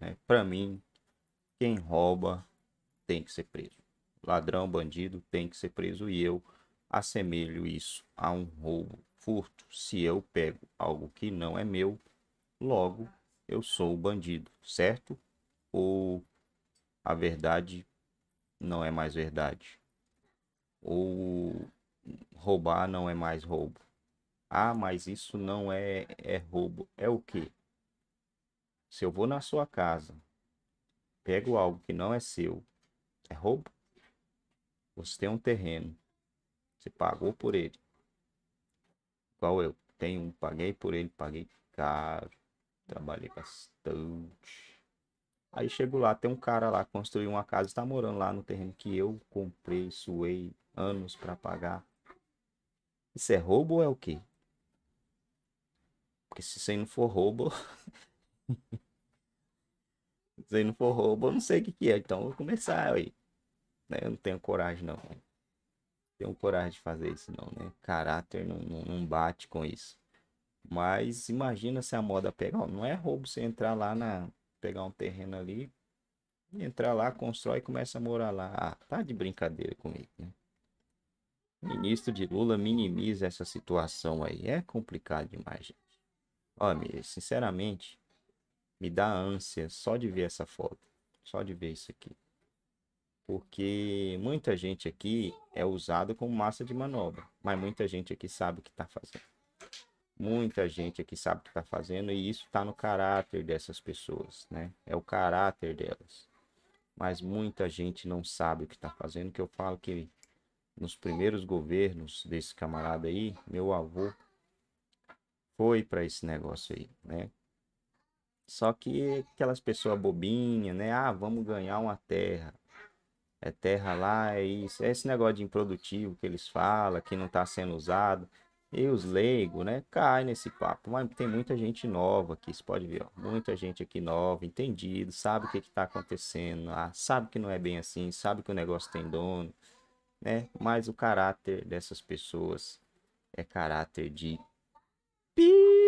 Né? Para mim, quem rouba tem que ser preso. Ladrão, bandido tem que ser preso e eu assemelho isso a um roubo, furto. Se eu pego algo que não é meu, logo eu sou bandido, certo? Ou a verdade não é mais verdade? Ou roubar não é mais roubo? Ah, mas isso não é, é roubo. É o que? Se eu vou na sua casa, pego algo que não é seu, é roubo? Você tem um terreno, você pagou por ele. Igual eu tenho, paguei por ele, paguei caro, trabalhei bastante. Aí chego lá, tem um cara lá, construiu uma casa, está morando lá no terreno que eu comprei, suei anos para pagar. Isso é roubo ou é o quê? Porque se isso aí não for roubo, Se não for roubo, eu não sei o que, que é. Então eu vou começar aí. Né? Eu não tenho coragem, não. Tenho coragem de fazer isso, não, né? Caráter não, não, não bate com isso. Mas imagina se a moda pegar. Não é roubo você entrar lá na. Pegar um terreno ali. Entrar lá, constrói e começa a morar lá. Ah, tá de brincadeira comigo, né? Ministro de Lula minimiza essa situação aí. É complicado demais, gente. Olha, sinceramente, me dá ânsia só de ver essa foto, só de ver isso aqui. Porque muita gente aqui é usada como massa de manobra, mas muita gente aqui sabe o que está fazendo. Muita gente aqui sabe o que está fazendo e isso está no caráter dessas pessoas, né? É o caráter delas. Mas muita gente não sabe o que está fazendo, que eu falo que nos primeiros governos desse camarada aí, meu avô foi para esse negócio aí, né? Só que aquelas pessoas bobinhas, né? Ah, vamos ganhar uma terra. É terra lá, é isso. É esse negócio de improdutivo que eles falam, que não está sendo usado. E os leigos, né? Cai nesse papo. Mas tem muita gente nova aqui, você pode ver, ó. Muita gente aqui nova, entendido, sabe o que está acontecendo, ah, sabe que não é bem assim, sabe que o negócio tem dono, né? Mas o caráter dessas pessoas é caráter de pi